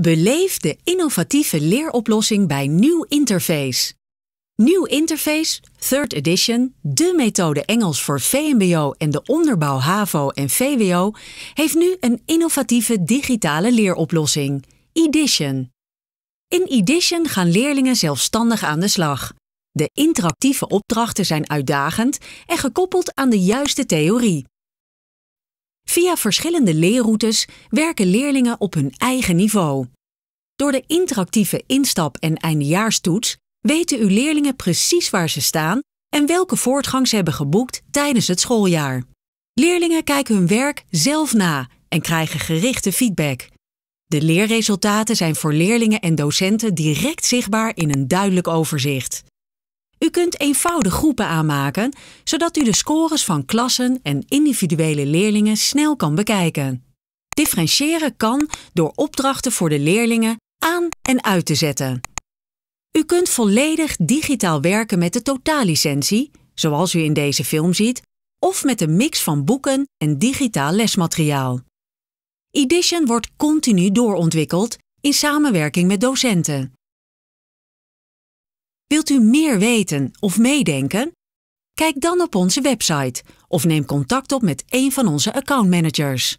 Beleef de innovatieve leeroplossing bij Nieuw Interface. Nieuw Interface, Third edition, de methode Engels voor VMBO en de onderbouw HAVO en VWO, heeft nu een innovatieve digitale leeroplossing, Edition. In Edition gaan leerlingen zelfstandig aan de slag. De interactieve opdrachten zijn uitdagend en gekoppeld aan de juiste theorie. Via verschillende leerroutes werken leerlingen op hun eigen niveau. Door de interactieve instap- en eindejaarstoets weten uw leerlingen precies waar ze staan en welke voortgang ze hebben geboekt tijdens het schooljaar. Leerlingen kijken hun werk zelf na en krijgen gerichte feedback. De leerresultaten zijn voor leerlingen en docenten direct zichtbaar in een duidelijk overzicht. U kunt eenvoudig groepen aanmaken, zodat u de scores van klassen en individuele leerlingen snel kan bekijken. Differentiëren kan door opdrachten voor de leerlingen aan en uit te zetten. U kunt volledig digitaal werken met de totaallicentie, zoals u in deze film ziet, of met een mix van boeken en digitaal lesmateriaal. Edition wordt continu doorontwikkeld in samenwerking met docenten. Wilt u meer weten of meedenken? Kijk dan op onze website of neem contact op met een van onze accountmanagers.